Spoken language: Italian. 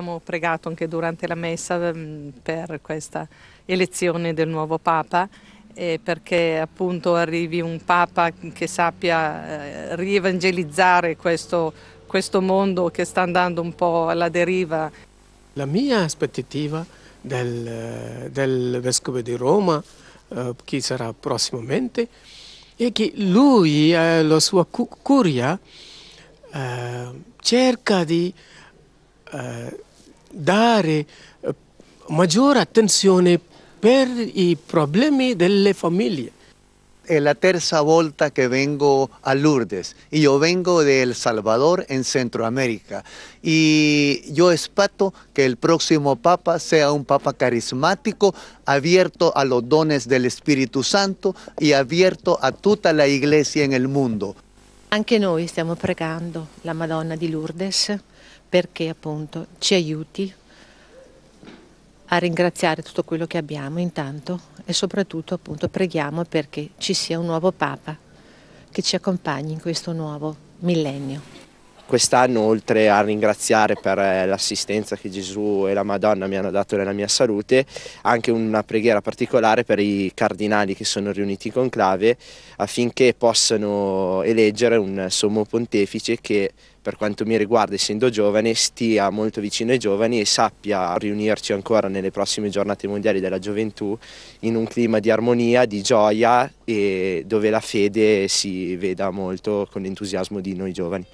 Abbiamo pregato anche durante la messa ehm, per questa elezione del nuovo Papa e eh, perché appunto arrivi un Papa che sappia eh, rievangelizzare questo, questo mondo che sta andando un po' alla deriva. La mia aspettativa del, del Vescovo di Roma, eh, chi sarà prossimamente, è che lui, eh, la sua curia, eh, cerca di eh, Eh, mayor atención atención los problemas de delle famiglie. Es la tercera vuelta que vengo a Lourdes y yo vengo de El Salvador en Centroamérica y yo espero que el próximo Papa sea un Papa carismático, abierto a los dones del Espíritu Santo y abierto a toda la iglesia en el mundo. Anche noi stiamo pregando la Madonna di Lourdes perché appunto ci aiuti a ringraziare tutto quello che abbiamo intanto e soprattutto appunto preghiamo perché ci sia un nuovo Papa che ci accompagni in questo nuovo millennio. Quest'anno oltre a ringraziare per eh, l'assistenza che Gesù e la Madonna mi hanno dato nella mia salute, anche una preghiera particolare per i cardinali che sono riuniti in conclave affinché possano eleggere un sommo pontefice che per quanto mi riguarda essendo giovane stia molto vicino ai giovani e sappia riunirci ancora nelle prossime giornate mondiali della gioventù in un clima di armonia, di gioia e dove la fede si veda molto con l'entusiasmo di noi giovani.